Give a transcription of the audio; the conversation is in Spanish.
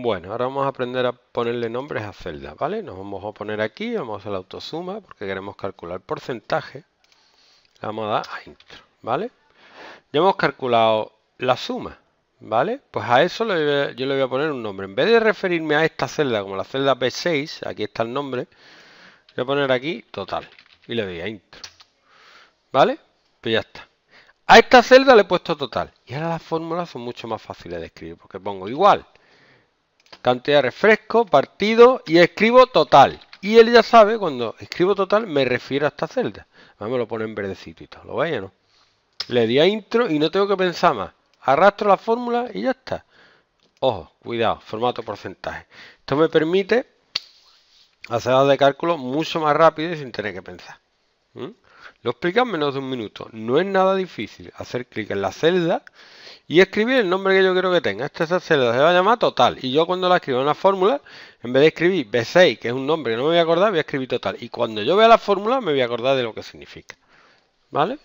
Bueno, ahora vamos a aprender a ponerle nombres a celdas, ¿vale? Nos vamos a poner aquí, vamos a la autosuma porque queremos calcular porcentaje. La vamos a dar a intro, ¿vale? Ya hemos calculado la suma, ¿vale? Pues a eso yo le voy a poner un nombre. En vez de referirme a esta celda como la celda B6, aquí está el nombre, voy a poner aquí total y le doy a intro, ¿vale? Pues ya está. A esta celda le he puesto total. Y ahora las fórmulas son mucho más fáciles de escribir porque pongo igual cantidad refresco, partido y escribo total. Y él ya sabe, cuando escribo total, me refiero a esta celda. Vamos, lo pone en verdecito y todo. ¿Lo vaya no? Le di a intro y no tengo que pensar más. Arrastro la fórmula y ya está. Ojo, cuidado, formato porcentaje. Esto me permite hacer de cálculo mucho más rápido y sin tener que pensar. Lo explica en menos de un minuto. No es nada difícil hacer clic en la celda y escribir el nombre que yo quiero que tenga. Esta celda se va a llamar total. Y yo cuando la escribo en la fórmula, en vez de escribir B6, que es un nombre que no me voy a acordar, voy a escribir total. Y cuando yo vea la fórmula me voy a acordar de lo que significa. ¿Vale?